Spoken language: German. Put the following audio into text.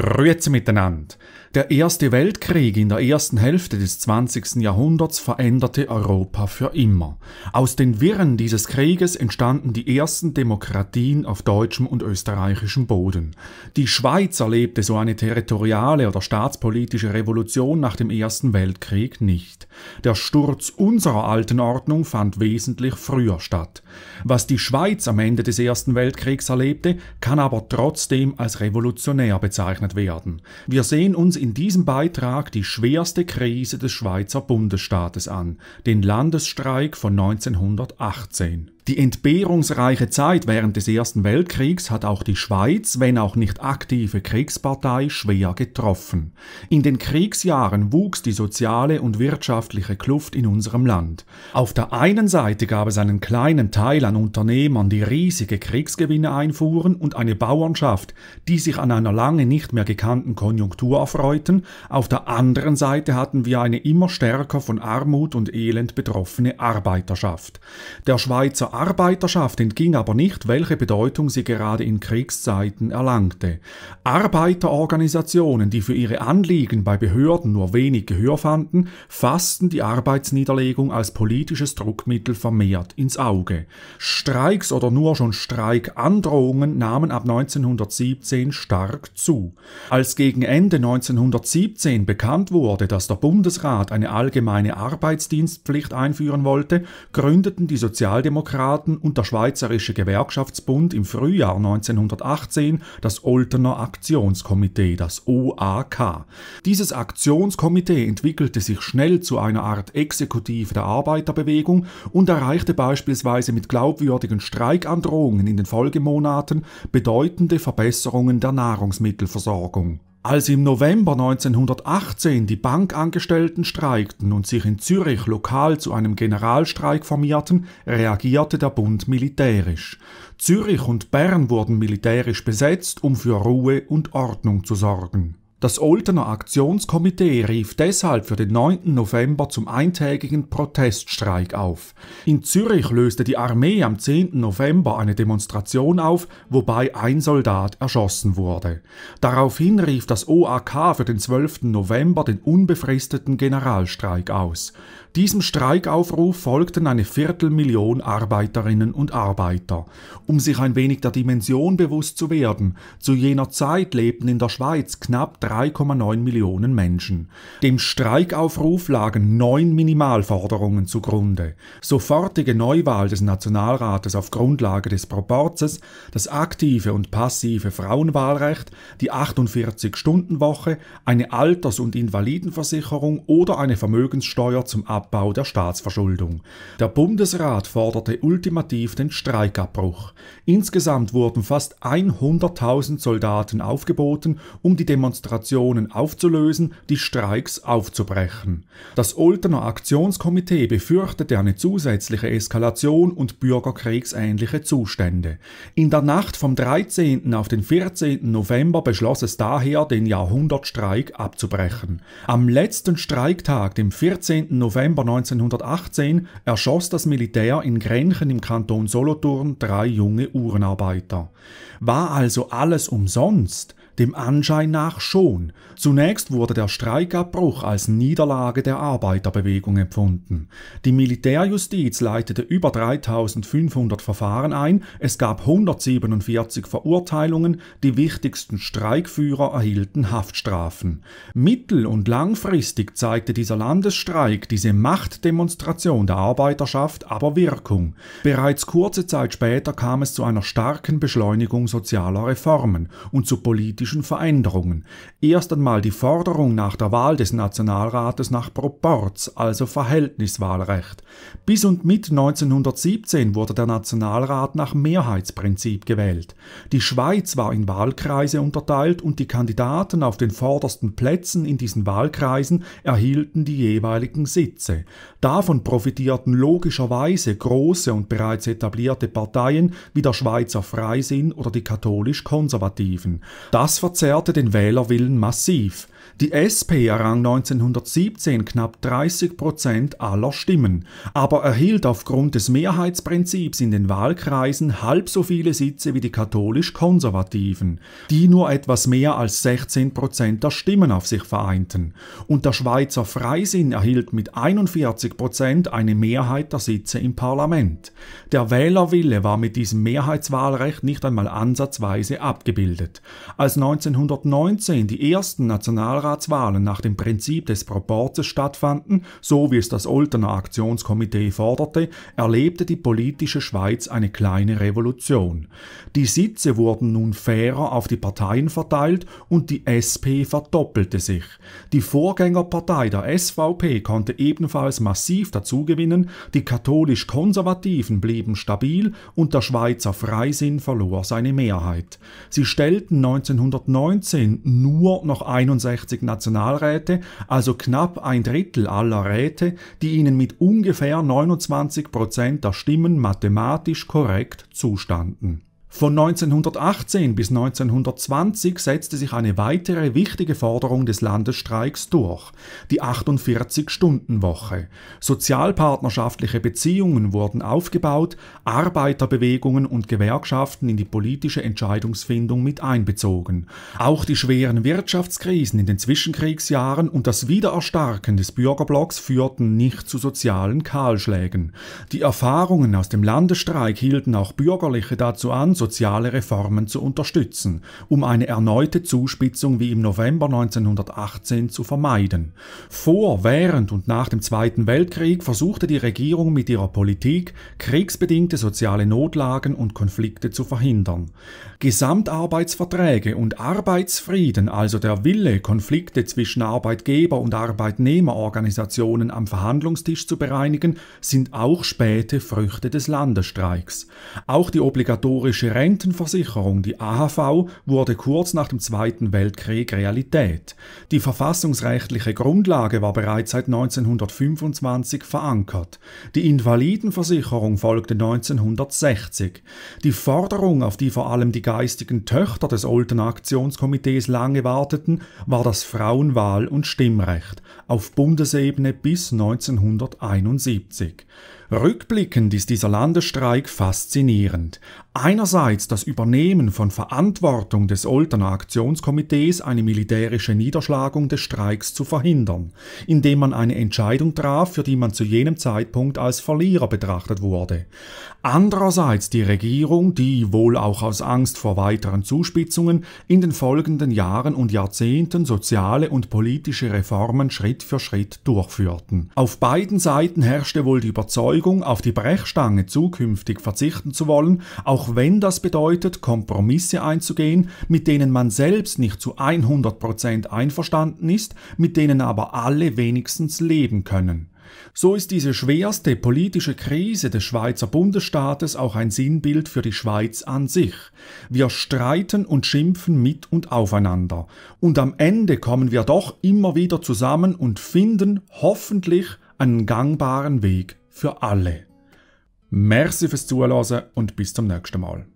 Grüezi miteinander. Der Erste Weltkrieg in der ersten Hälfte des 20. Jahrhunderts veränderte Europa für immer. Aus den Wirren dieses Krieges entstanden die ersten Demokratien auf deutschem und österreichischem Boden. Die Schweiz erlebte so eine territoriale oder staatspolitische Revolution nach dem Ersten Weltkrieg nicht. Der Sturz unserer alten Ordnung fand wesentlich früher statt. Was die Schweiz am Ende des Ersten Weltkriegs erlebte, kann aber trotzdem als revolutionär bezeichnet bezeichnet werden. Wir sehen uns in diesem Beitrag die schwerste Krise des Schweizer Bundesstaates an, den Landesstreik von 1918. Die entbehrungsreiche Zeit während des Ersten Weltkriegs hat auch die Schweiz, wenn auch nicht aktive Kriegspartei, schwer getroffen. In den Kriegsjahren wuchs die soziale und wirtschaftliche Kluft in unserem Land. Auf der einen Seite gab es einen kleinen Teil an Unternehmern, die riesige Kriegsgewinne einfuhren und eine Bauernschaft, die sich an einer lange nicht mehr gekannten Konjunktur erfreuten, auf der anderen Seite hatten wir eine immer stärker von Armut und Elend betroffene Arbeiterschaft. Der Schweizer Arbeiterschaft entging aber nicht, welche Bedeutung sie gerade in Kriegszeiten erlangte. Arbeiterorganisationen, die für ihre Anliegen bei Behörden nur wenig Gehör fanden, fassten die Arbeitsniederlegung als politisches Druckmittel vermehrt ins Auge. Streiks oder nur schon Streikandrohungen nahmen ab 1917 stark zu. Als gegen Ende 1917 bekannt wurde, dass der Bundesrat eine allgemeine Arbeitsdienstpflicht einführen wollte, gründeten die Sozialdemokraten Gewerkschaftskameraden und der Schweizerische Gewerkschaftsbund im Frühjahr 1918 das Oltener Aktionskomitee, das OAK. Dieses Aktionskomitee entwickelte sich schnell zu einer Art Exekutive der Arbeiterbewegung und erreichte beispielsweise mit glaubwürdigen Streikandrohungen in den Folgemonaten bedeutende Verbesserungen der Nahrungsmittelversorgung. Als im November 1918 die Bankangestellten streikten und sich in Zürich lokal zu einem Generalstreik formierten, reagierte der Bund militärisch. Zürich und Bern wurden militärisch besetzt, um für Ruhe und Ordnung zu sorgen. Das Oltener Aktionskomitee rief deshalb für den 9. November zum eintägigen Proteststreik auf. In Zürich löste die Armee am 10. November eine Demonstration auf, wobei ein Soldat erschossen wurde. Daraufhin rief das OAK für den 12. November den unbefristeten Generalstreik aus. Diesem Streikaufruf folgten eine Viertelmillion Arbeiterinnen und Arbeiter. Um sich ein wenig der Dimension bewusst zu werden, zu jener Zeit lebten in der Schweiz knapp 3,9 Millionen Menschen. Dem Streikaufruf lagen neun Minimalforderungen zugrunde. Sofortige Neuwahl des Nationalrates auf Grundlage des Proporzes, das aktive und passive Frauenwahlrecht, die 48-Stunden-Woche, eine Alters- und Invalidenversicherung oder eine Vermögenssteuer zum Abschluss Abbau der Staatsverschuldung. Der Bundesrat forderte ultimativ den Streikabbruch. Insgesamt wurden fast 100.000 Soldaten aufgeboten, um die Demonstrationen aufzulösen, die Streiks aufzubrechen. Das Oltener Aktionskomitee befürchtete eine zusätzliche Eskalation und bürgerkriegsähnliche Zustände. In der Nacht vom 13. auf den 14. November beschloss es daher, den Jahrhundertstreik abzubrechen. Am letzten Streiktag, dem 14. November, November 1918 erschoss das Militär in Grenchen im Kanton Solothurn drei junge Uhrenarbeiter. War also alles umsonst? Dem Anschein nach schon. Zunächst wurde der Streikabbruch als Niederlage der Arbeiterbewegung empfunden. Die Militärjustiz leitete über 3500 Verfahren ein, es gab 147 Verurteilungen, die wichtigsten Streikführer erhielten Haftstrafen. Mittel- und langfristig zeigte dieser Landesstreik, diese Machtdemonstration der Arbeiterschaft aber Wirkung. Bereits kurze Zeit später kam es zu einer starken Beschleunigung sozialer Reformen und zu politischen politischen Veränderungen. Erst einmal die Forderung nach der Wahl des Nationalrates nach Proporz, also Verhältniswahlrecht. Bis und mit 1917 wurde der Nationalrat nach Mehrheitsprinzip gewählt. Die Schweiz war in Wahlkreise unterteilt und die Kandidaten auf den vordersten Plätzen in diesen Wahlkreisen erhielten die jeweiligen Sitze. Davon profitierten logischerweise große und bereits etablierte Parteien wie der Schweizer Freisinn oder die katholisch-konservativen. Das das verzerrte den Wählerwillen massiv die SP errang 1917 knapp 30 Prozent aller Stimmen, aber erhielt aufgrund des Mehrheitsprinzips in den Wahlkreisen halb so viele Sitze wie die katholisch-konservativen, die nur etwas mehr als 16 Prozent der Stimmen auf sich vereinten, und der Schweizer Freisinn erhielt mit 41 Prozent eine Mehrheit der Sitze im Parlament. Der Wählerwille war mit diesem Mehrheitswahlrecht nicht einmal ansatzweise abgebildet. Als 1919 die ersten nationalen Nationalratswahlen nach dem Prinzip des Proporzes stattfanden, so wie es das Oltener Aktionskomitee forderte, erlebte die politische Schweiz eine kleine Revolution. Die Sitze wurden nun fairer auf die Parteien verteilt und die SP verdoppelte sich. Die Vorgängerpartei der SVP konnte ebenfalls massiv dazugewinnen, die katholisch-konservativen blieben stabil und der Schweizer Freisinn verlor seine Mehrheit. Sie stellten 1919 nur noch 61 65 Nationalräte, also knapp ein Drittel aller Räte, die ihnen mit ungefähr 29 Prozent der Stimmen mathematisch korrekt zustanden von 1918 bis 1920 setzte sich eine weitere wichtige Forderung des Landesstreiks durch, die 48-Stunden-Woche. Sozialpartnerschaftliche Beziehungen wurden aufgebaut, Arbeiterbewegungen und Gewerkschaften in die politische Entscheidungsfindung mit einbezogen. Auch die schweren Wirtschaftskrisen in den Zwischenkriegsjahren und das Wiedererstarken des Bürgerblocks führten nicht zu sozialen Kahlschlägen. Die Erfahrungen aus dem Landesstreik hielten auch Bürgerliche dazu an, soziale Reformen zu unterstützen, um eine erneute Zuspitzung wie im November 1918 zu vermeiden. Vor, während und nach dem Zweiten Weltkrieg versuchte die Regierung mit ihrer Politik, kriegsbedingte soziale Notlagen und Konflikte zu verhindern. Gesamtarbeitsverträge und Arbeitsfrieden, also der Wille, Konflikte zwischen Arbeitgeber- und Arbeitnehmerorganisationen am Verhandlungstisch zu bereinigen, sind auch späte Früchte des Landesstreiks. Auch die obligatorische die Rentenversicherung, die AHV, wurde kurz nach dem Zweiten Weltkrieg Realität. Die verfassungsrechtliche Grundlage war bereits seit 1925 verankert. Die Invalidenversicherung folgte 1960. Die Forderung, auf die vor allem die geistigen Töchter des Olten Aktionskomitees lange warteten, war das Frauenwahl- und Stimmrecht auf Bundesebene bis 1971. Rückblickend ist dieser Landesstreik faszinierend. Einerseits das Übernehmen von Verantwortung des Oltener Aktionskomitees, eine militärische Niederschlagung des Streiks zu verhindern, indem man eine Entscheidung traf, für die man zu jenem Zeitpunkt als Verlierer betrachtet wurde. Andererseits die Regierung, die wohl auch aus Angst vor weiteren Zuspitzungen in den folgenden Jahren und Jahrzehnten soziale und politische Reformen Schritt für Schritt durchführten. Auf beiden Seiten herrschte wohl die Überzeugung, Überzeugung, auf die Brechstange zukünftig verzichten zu wollen, auch wenn das bedeutet, Kompromisse einzugehen, mit denen man selbst nicht zu 100% einverstanden ist, mit denen aber alle wenigstens leben können. So ist diese schwerste politische Krise des Schweizer Bundesstaates auch ein Sinnbild für die Schweiz an sich. Wir streiten und schimpfen mit und aufeinander. Und am Ende kommen wir doch immer wieder zusammen und finden hoffentlich einen gangbaren Weg für alle. Merci fürs Zuhören und bis zum nächsten Mal.